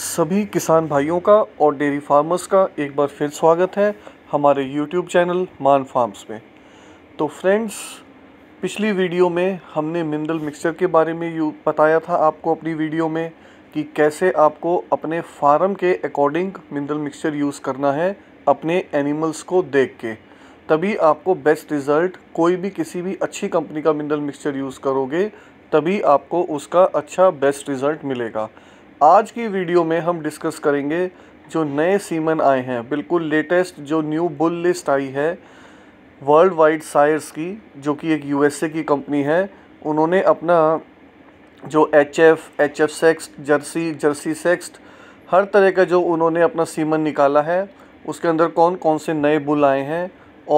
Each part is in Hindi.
सभी किसान भाइयों का और डेयरी फार्मर्स का एक बार फिर स्वागत है हमारे YouTube चैनल मान फार्म्स में तो फ्रेंड्स पिछली वीडियो में हमने मिनरल मिक्सचर के बारे में यू बताया था आपको अपनी वीडियो में कि कैसे आपको अपने फार्म के अकॉर्डिंग मिनरल मिक्सचर यूज़ करना है अपने एनिमल्स को देख के तभी आपको बेस्ट रिज़ल्ट कोई भी किसी भी अच्छी कंपनी का मिनरल मिक्सचर यूज़ करोगे तभी आपको उसका अच्छा बेस्ट रिज़ल्ट मिलेगा आज की वीडियो में हम डिस्कस करेंगे जो नए सीमन आए हैं बिल्कुल लेटेस्ट जो न्यू बुल लिस्ट आई है वर्ल्ड वाइड सायर्स की जो कि एक यूएसए की कंपनी है उन्होंने अपना जो एच एफ एच एफ सेक्स जर्सी जर्सी सेक्स्ट हर तरह का जो उन्होंने अपना सीमन निकाला है उसके अंदर कौन कौन से नए बुल आए हैं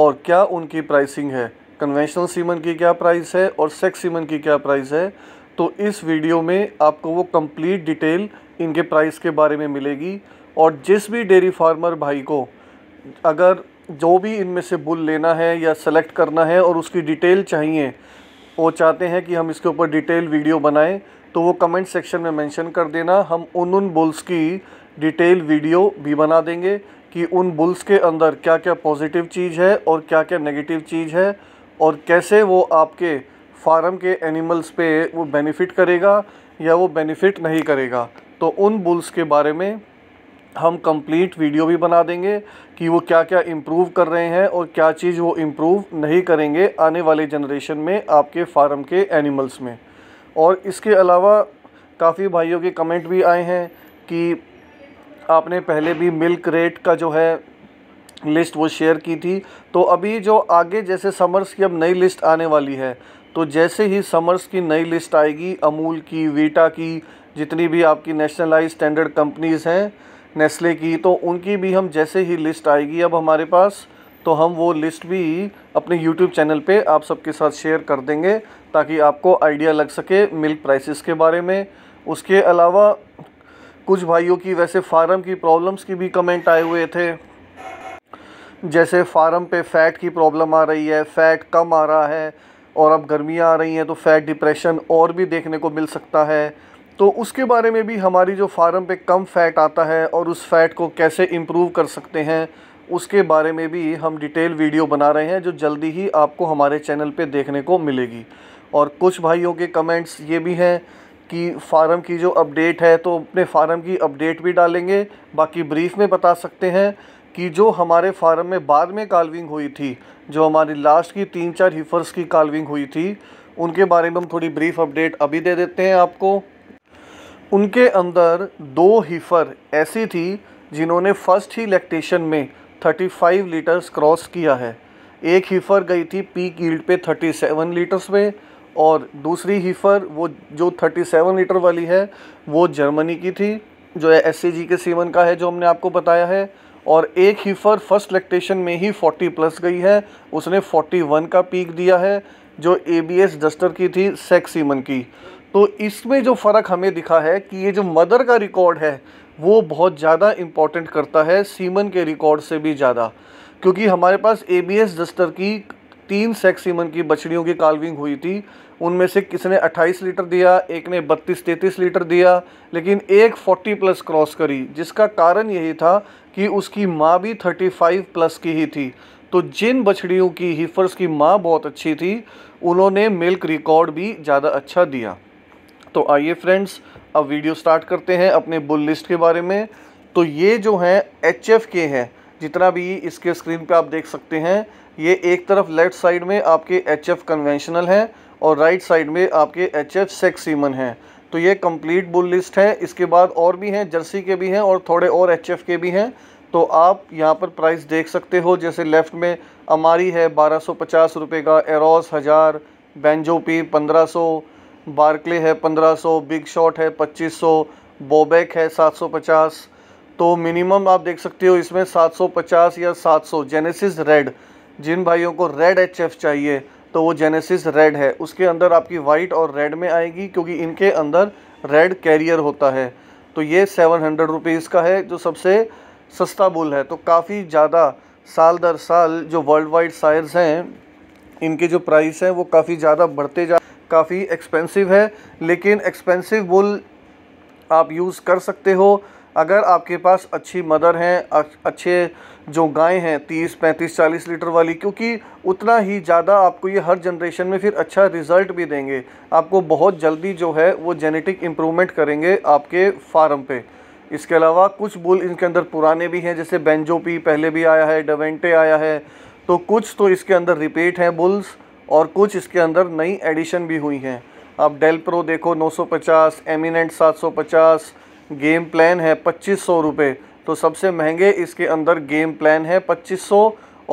और क्या उनकी प्राइसिंग है कन्वेंशनल सीमन की क्या प्राइस है और सेक्स सीमन की क्या प्राइस है तो इस वीडियो में आपको वो कंप्लीट डिटेल इनके प्राइस के बारे में मिलेगी और जिस भी डेयरी फार्मर भाई को अगर जो भी इनमें से बुल लेना है या सेलेक्ट करना है और उसकी डिटेल चाहिए वो चाहते हैं कि हम इसके ऊपर डिटेल वीडियो बनाएं तो वो कमेंट सेक्शन में मेंशन कर देना हम उन उन बुल्स की डिटेल वीडियो भी बना देंगे कि उन बुल्स के अंदर क्या क्या पॉजिटिव चीज़ है और क्या क्या नेगेटिव चीज़ है और कैसे वो आपके फार्म के एनिमल्स पे वो बेनिफिट करेगा या वो बेनिफिट नहीं करेगा तो उन बुल्स के बारे में हम कंप्लीट वीडियो भी बना देंगे कि वो क्या क्या इम्प्रूव कर रहे हैं और क्या चीज़ वो इम्प्रूव नहीं करेंगे आने वाले जनरेशन में आपके फार्म के एनिमल्स में और इसके अलावा काफ़ी भाइयों के कमेंट भी आए हैं कि आपने पहले भी मिल्क रेट का जो है लिस्ट वो शेयर की थी तो अभी जो आगे जैसे समर्स की अब नई लिस्ट आने वाली है तो जैसे ही समर्स की नई लिस्ट आएगी अमूल की वीटा की जितनी भी आपकी नेशनलाइज स्टैंडर्ड कंपनीज़ हैं नेस्ले की तो उनकी भी हम जैसे ही लिस्ट आएगी अब हमारे पास तो हम वो लिस्ट भी अपने यूट्यूब चैनल पे आप सबके साथ शेयर कर देंगे ताकि आपको आइडिया लग सके मिल्क प्राइसेस के बारे में उसके अलावा कुछ भाइयों की वैसे फार्म की प्रॉब्लम्स की भी कमेंट आए हुए थे जैसे फार्म पे फैट की प्रॉब्लम आ रही है फैट कम आ रहा है और अब गर्मियाँ आ रही हैं तो फैट डिप्रेशन और भी देखने को मिल सकता है तो उसके बारे में भी हमारी जो फार्म पे कम फैट आता है और उस फैट को कैसे इम्प्रूव कर सकते हैं उसके बारे में भी हम डिटेल वीडियो बना रहे हैं जो जल्दी ही आपको हमारे चैनल पे देखने को मिलेगी और कुछ भाइयों के कमेंट्स ये भी हैं कि फार्म की जो अपडेट है तो अपने फार्म की अपडेट भी डालेंगे बाकी ब्रीफ में बता सकते हैं कि जो हमारे फार्म में बाद में कालविंग हुई थी जो हमारी लास्ट की तीन चार हीफर्स की कालविंग हुई थी उनके बारे में हम थोड़ी ब्रीफ अपडेट अभी दे देते हैं आपको उनके अंदर दो हीफर ऐसी थी जिन्होंने फर्स्ट ही लैक्टेशन में 35 लीटर्स क्रॉस किया है एक हीफर गई थी पीक ईल्ड पे 37 लीटर्स में और दूसरी हीफर वो जो 37 लीटर वाली है वो जर्मनी की थी जो एस के सीवन का है जो हमने आपको बताया है और एक हीफर फर्स्ट लैक्टेशन में ही 40 प्लस गई है उसने 41 का पीक दिया है जो ए डस्टर की थी सेक्स सीमन की तो इसमें जो फ़र्क हमें दिखा है कि ये जो मदर का रिकॉर्ड है वो बहुत ज़्यादा इम्पॉर्टेंट करता है सीमन के रिकॉर्ड से भी ज़्यादा क्योंकि हमारे पास ए डस्टर की तीन सेक्स सीमन की बछड़ियों की कालविंग हुई थी उनमें से किसने 28 लीटर दिया एक ने 32-33 लीटर दिया लेकिन एक 40 प्लस क्रॉस करी जिसका कारण यही था कि उसकी माँ भी 35 प्लस की ही थी तो जिन बछड़ियों की हीफर्स की माँ बहुत अच्छी थी उन्होंने मिल्क रिकॉर्ड भी ज़्यादा अच्छा दिया तो आइए फ्रेंड्स अब वीडियो स्टार्ट करते हैं अपने बुल लिस्ट के बारे में तो ये जो हैं एच के हैं जितना भी इसके स्क्रीन पे आप देख सकते हैं ये एक तरफ लेफ्ट साइड में आपके एच एफ कन्वेंशनल हैं और राइट साइड में आपके एच एफ सेक्स सीमन हैं तो ये कंप्लीट बुल लिस्ट है इसके बाद और भी हैं जर्सी के भी हैं और थोड़े और एच एफ के भी हैं तो आप यहाँ पर प्राइस देख सकते हो जैसे लेफ़्ट में अमारी है बारह सौ पचास रुपये का एरोस हज़ार बेंजो पंद्रह सौ बार्कले है पंद्रह सौ बिग शॉट है पच्चीस सौ बोबेक है सात सौ पचास तो मिनिमम आप देख सकते हो इसमें 750 या 700 जेनेसिस रेड जिन भाइयों को रेड एच चाहिए तो वो जेनेसिस रेड है उसके अंदर आपकी वाइट और रेड में आएगी क्योंकि इनके अंदर रेड कैरियर होता है तो ये सेवन हंड्रेड रुपीज़ का है जो सबसे सस्ता बुल है तो काफ़ी ज़्यादा साल दर साल जो वर्ल्ड वाइड सायर्स हैं इनके जो प्राइस हैं वो काफ़ी ज़्यादा बढ़ते जा काफ़ी एक्सपेंसिव है लेकिन एक्सपेंसिव बुल आप यूज़ कर सकते हो अगर आपके पास अच्छी मदर हैं अच्छे जो गायें हैं तीस पैंतीस चालीस लीटर वाली क्योंकि उतना ही ज़्यादा आपको ये हर जनरेशन में फिर अच्छा रिज़ल्ट भी देंगे आपको बहुत जल्दी जो है वो जेनेटिक इम्प्रूवमेंट करेंगे आपके फार्म पे इसके अलावा कुछ बुल इनके अंदर पुराने भी हैं जैसे बेंजोपी पहले भी आया है डवेंटे आया है तो कुछ तो इसके अंदर रिपीट हैं बुल्स और कुछ इसके अंदर नई एडिशन भी हुई हैं आप डेल प्रो देखो 950 एमिनेंट पचास गेम प्लान है पच्चीस सौ रुपये तो सबसे महंगे इसके अंदर गेम प्लान है पच्चीस सौ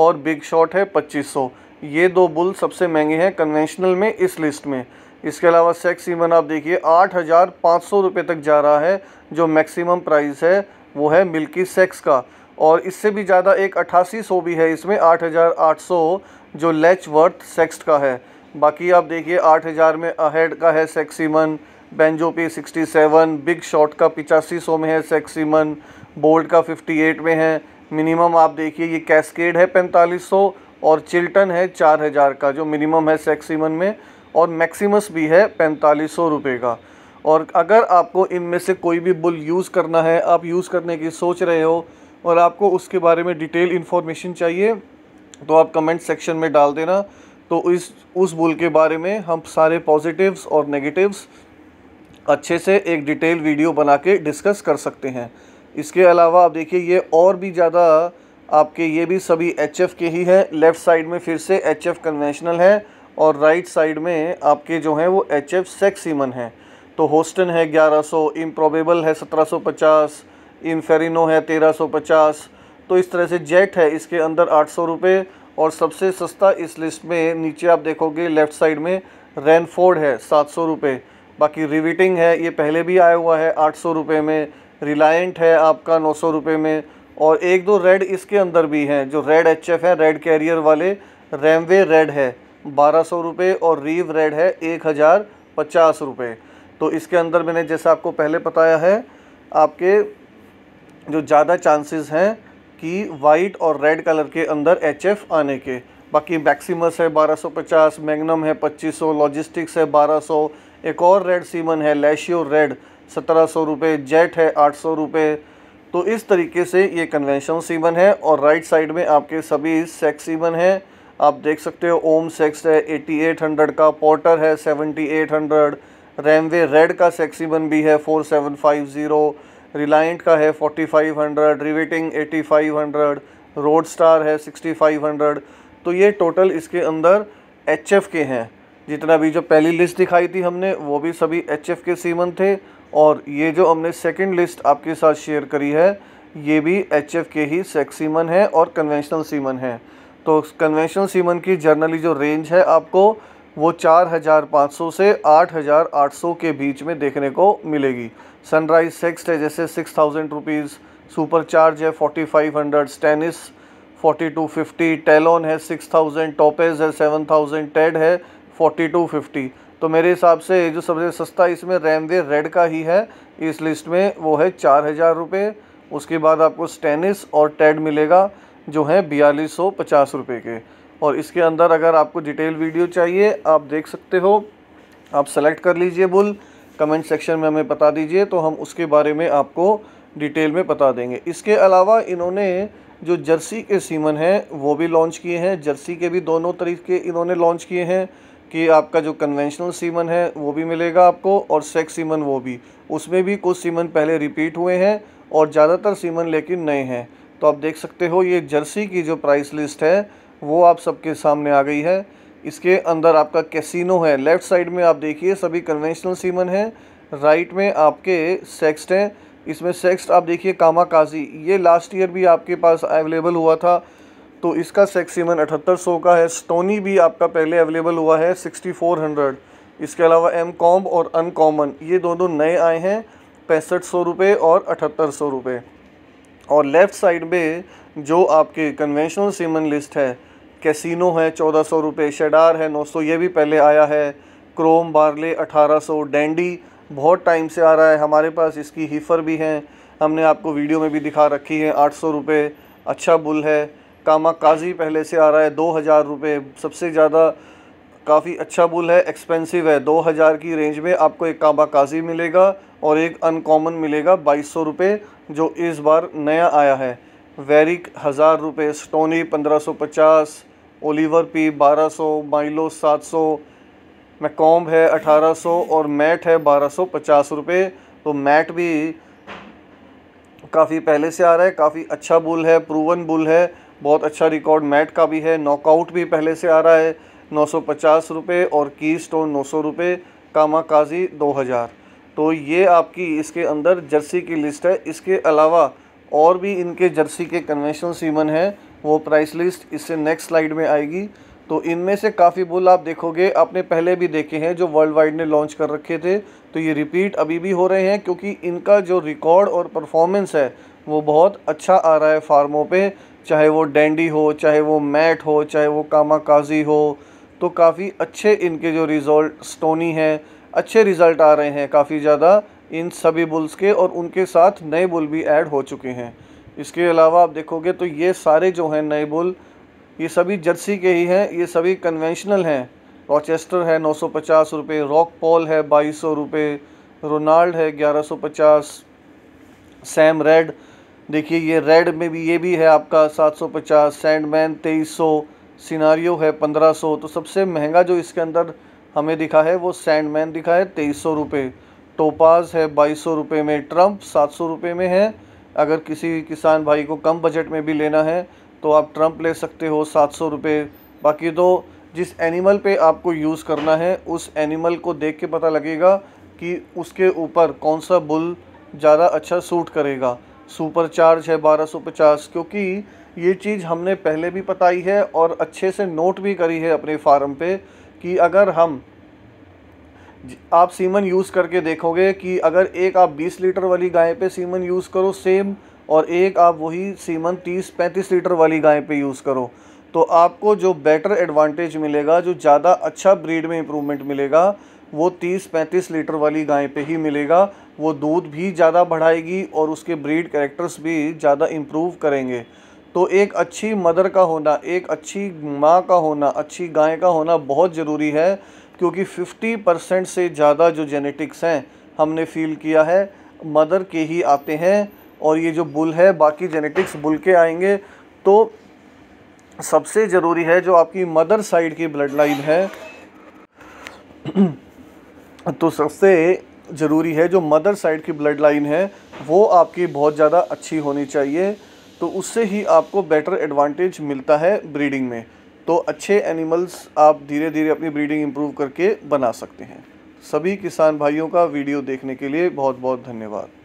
और बिग शॉट है पच्चीस सौ ये दो बुल सबसे महंगे हैं कन्वेंशनल में इस लिस्ट में इसके अलावा सेक्स इवन आप देखिए आठ हज़ार पाँच सौ रुपये तक जा रहा है जो मैक्सिमम प्राइस है वो है मिल्की सेक्स का और इससे भी ज़्यादा एक अट्ठासी सौ भी है इसमें आठ हज़ार आठ सौ जो लेच वर्थ सेक्स का है बाकी आप देखिए आठ हज़ार में अहेड का है सेक्सीमन बेंजो पे 67 बिग शॉट का पिचासी सौ में है सेक्सीमन बोल्ट का 58 में है मिनिमम आप देखिए ये कैस्केड है 4500 और चिल्टन है 4000 का जो मिनिमम है सेक्सीमन में और मैक्सिमस भी है पैंतालीस सौ रुपये का और अगर आपको इनमें से कोई भी बुल यूज़ करना है आप यूज़ करने की सोच रहे हो और आपको उसके बारे में डिटेल इन्फॉर्मेशन चाहिए तो आप कमेंट सेक्शन में डाल देना तो इस उस बुल के बारे में हम सारे पॉजिटिव्स और नेगेटिव्स अच्छे से एक डिटेल वीडियो बना के डिस्कस कर सकते हैं इसके अलावा आप देखिए ये और भी ज़्यादा आपके ये भी सभी एच के ही हैं लेफ़्ट साइड में फिर से एच कन्वेंशनल है और राइट साइड में आपके जो हैं वो एच एफ सेक्सीमन हैं तो होस्टन है 1100 इम्प्रॉबेबल है 1750 इनफेरिनो है 1350 तो इस तरह से जेट है इसके अंदर आठ सौ रुपये और सबसे सस्ता इस लिस्ट में नीचे आप देखोगे लेफ़्ट साइड में रैनफोर्ड है सात सौ रुपये बाकी रिविटिंग है ये पहले भी आया हुआ है आठ सौ रुपये में रिलायंट है आपका नौ सौ रुपये में और एक दो रेड इसके अंदर भी हैं जो रेड एच एफ है रेड कैरियर वाले रैमवे रेड है बारह सौ रुपये और रीव रेड है एक हज़ार पचास रुपये तो इसके अंदर मैंने जैसा आपको पहले बताया है आपके जो ज़्यादा चांसेस हैं कि वाइट और रेड कलर के अंदर एच एफ़ आने के बाकी मैक्सिमस है बारह सौ पचास मैगनम है पच्चीस सौ लॉजिस्टिक्स है बारह सौ एक और रेड सीमन है लेशियो रेड सत्रह सौ रुपये जेट है आठ सौ रुपये तो इस तरीके से ये कन्वेंशन सीमन है और राइट साइड में आपके सभी सेक्स सीमन हैं आप देख सकते हो ओम सेक्स है एटी एट हंड्रेड का पोर्टर है एट हंड्रेड रैमवे रेड का सीमन भी है फोर सेवन फाइव जीरो रिलायंट का है फोर्टी फाइव हंड्रेड रिवेटिंग हंड्रेड रोड स्टार है सिक्सटी फाइव हंड्रेड तो ये टोटल इसके अंदर एच के हैं जितना भी जो पहली लिस्ट दिखाई थी हमने वो भी सभी एच के सीमन थे और ये जो हमने सेकेंड लिस्ट आपके साथ शेयर करी है ये भी एच के ही सेक्स सीमन है और कन्वेंशनल सीमन है तो कन्वेंशनल सीमन की जर्नली जो रेंज है आपको वो 4,500 से 8,800 के बीच में देखने को मिलेगी सनराइज सेक्स्ट है जैसे six thousand rupees super charge है फोर्टी फाइव हंड्रेड स्टेनिस फोर्टी टू फिफ्टी टेलोन है सिक्स थाउजेंड टॉपेज है सेवन थाउजेंड टेड है फोर्टी टू फिफ्टी तो मेरे हिसाब से जो सबसे सस्ता इसमें रैम वे रेड का ही है इस लिस्ट में वो है चार हज़ार रुपये उसके बाद आपको स्टेनिस और टेड मिलेगा जो है बयालीस सौ पचास रुपये के और इसके अंदर अगर आपको डिटेल वीडियो चाहिए आप देख सकते हो आप सेलेक्ट कर लीजिए बुल कमेंट सेक्शन में हमें बता दीजिए तो हम उसके बारे में आपको डिटेल में बता देंगे इसके अलावा इन्होंने जो जर्सी के सीमन हैं वो भी लॉन्च किए हैं जर्सी के भी दोनों तरीके इन्होंने लॉन्च किए हैं कि आपका जो कन्वेंशनल सीमन है वो भी मिलेगा आपको और सेक्स सीमन वो भी उसमें भी कुछ सीमन पहले रिपीट हुए हैं और ज़्यादातर सीमन लेकिन नए हैं तो आप देख सकते हो ये जर्सी की जो प्राइस लिस्ट है वो आप सबके सामने आ गई है इसके अंदर आपका कैसीनो है लेफ़्ट साइड में आप देखिए सभी कन्वेंशनल सीमन हैं राइट में आपके सेक्स्ट हैं इसमें सेक्स्ट आप देखिए कामा काजी ये लास्ट ईयर भी आपके पास अवेलेबल हुआ था तो इसका सेक्सीमन अठहत्तर सौ का है स्टोनी भी आपका पहले अवेलेबल हुआ है सिक्सटी फोर हंड्रेड इसके अलावा एम कॉम्ब और अनकॉमन ये दोनों नए आए हैं पैंसठ सौ रुपये और अठहत्तर सौ रुपये और लेफ़्ट साइड में जो आपके कन्वेंशनल सीमन लिस्ट है कैसिनो है चौदह सौ रुपये शेडार है नौ सौ ये भी पहले आया है क्रोम बार्ले अठारह सौ डेंडी बहुत टाइम से आ रहा है हमारे पास इसकी हीफर भी हैं हमने आपको वीडियो में भी दिखा रखी है आठ सौ रुपये अच्छा बुल है कामा काजी पहले से आ रहा है दो हज़ार रुपये सबसे ज़्यादा काफ़ी अच्छा बुल है एक्सपेंसिव है दो हज़ार की रेंज में आपको एक कामा काजी मिलेगा और एक अनकॉमन मिलेगा बाईस सौ रुपये जो इस बार नया आया है वेरिक हज़ार रुपये स्टोनी पंद्रह सौ पचास ओलीवर पी बारह सौ माइलो सात सौ मैकॉम्ब है अठारह सौ और मैट है बारह सौ पचास रुपये तो मैट भी काफ़ी पहले से आ रहा है काफ़ी अच्छा बुल है प्रूवन बुल है बहुत अच्छा रिकॉर्ड मैट का भी है नॉकआउट भी पहले से आ रहा है नौ सौ पचास रुपये और की स्टोन नौ सौ रुपये काजी दो हज़ार तो ये आपकी इसके अंदर जर्सी की लिस्ट है इसके अलावा और भी इनके जर्सी के कन्वेंशन सीमन हैं वो प्राइस लिस्ट इससे नेक्स्ट स्लाइड में आएगी तो इनमें से काफ़ी बुल आप देखोगे आपने पहले भी देखे हैं जो वर्ल्ड वाइड ने लॉन्च कर रखे थे तो ये रिपीट अभी भी हो रहे हैं क्योंकि इनका जो रिकॉर्ड और परफॉर्मेंस है वो बहुत अच्छा आ रहा है फार्मों पे चाहे वो डेंडी हो चाहे वो मैट हो चाहे वो कामाकाजी हो तो काफ़ी अच्छे इनके जो रिज़ल्ट स्टोनी हैं अच्छे रिज़ल्ट आ रहे हैं काफ़ी ज़्यादा इन सभी बुल्स के और उनके साथ नए बुल भी ऐड हो चुके हैं इसके अलावा आप देखोगे तो ये सारे जो हैं नए बुल ये सभी जर्सी के ही हैं ये सभी कन्वेंशनल हैं रॉचेस्टर है नौ सौ पचास रुपये रॉक पॉल है बाईस सौ रुपये रोनाल्ड है ग्यारह सौ पचास सैम रेड देखिए ये रेड में भी ये भी है आपका 750 सैंडमैन 2300 सिनारियो है 1500 तो सबसे महंगा जो इसके अंदर हमें दिखा है वो सैंडमैन दिखा है तेईस सौ रुपये टोपाज है बाईस सौ रुपये में ट्रंप सात सौ रुपये में है अगर किसी किसान भाई को कम बजट में भी लेना है तो आप ट्रम्प ले सकते हो सात सौ रुपये बाकी तो जिस एनिमल पे आपको यूज़ करना है उस एनिमल को देख के पता लगेगा कि उसके ऊपर कौन सा बुल ज़्यादा अच्छा सूट करेगा सुपर चार्ज है 1250 क्योंकि ये चीज़ हमने पहले भी बताई है और अच्छे से नोट भी करी है अपने फार्म पे कि अगर हम आप सीमन यूज़ करके देखोगे कि अगर एक आप 20 लीटर वाली गाय पे सीमन यूज़ करो सेम और एक आप वही सीमन 30-35 लीटर वाली गाय पे यूज़ करो तो आपको जो बेटर एडवांटेज मिलेगा जो ज़्यादा अच्छा ब्रीड में इम्प्रूवमेंट मिलेगा वो 30-35 लीटर वाली गाय पे ही मिलेगा वो दूध भी ज़्यादा बढ़ाएगी और उसके ब्रीड करेक्टर्स भी ज़्यादा इम्प्रूव करेंगे तो एक अच्छी मदर का होना एक अच्छी माँ का होना अच्छी गाय का होना बहुत ज़रूरी है क्योंकि 50 परसेंट से ज़्यादा जो जेनेटिक्स हैं हमने फील किया है मदर के ही आते हैं और ये जो बुल है बाकी जेनेटिक्स बुल के आएंगे तो सबसे ज़रूरी है जो आपकी मदर साइड की ब्लड लाइन है तो सबसे ज़रूरी है जो मदर साइड की ब्लड लाइन है वो आपकी बहुत ज़्यादा अच्छी होनी चाहिए तो उससे ही आपको बेटर एडवांटेज मिलता है ब्रीडिंग में तो अच्छे एनिमल्स आप धीरे धीरे अपनी ब्रीडिंग इम्प्रूव करके बना सकते हैं सभी किसान भाइयों का वीडियो देखने के लिए बहुत बहुत धन्यवाद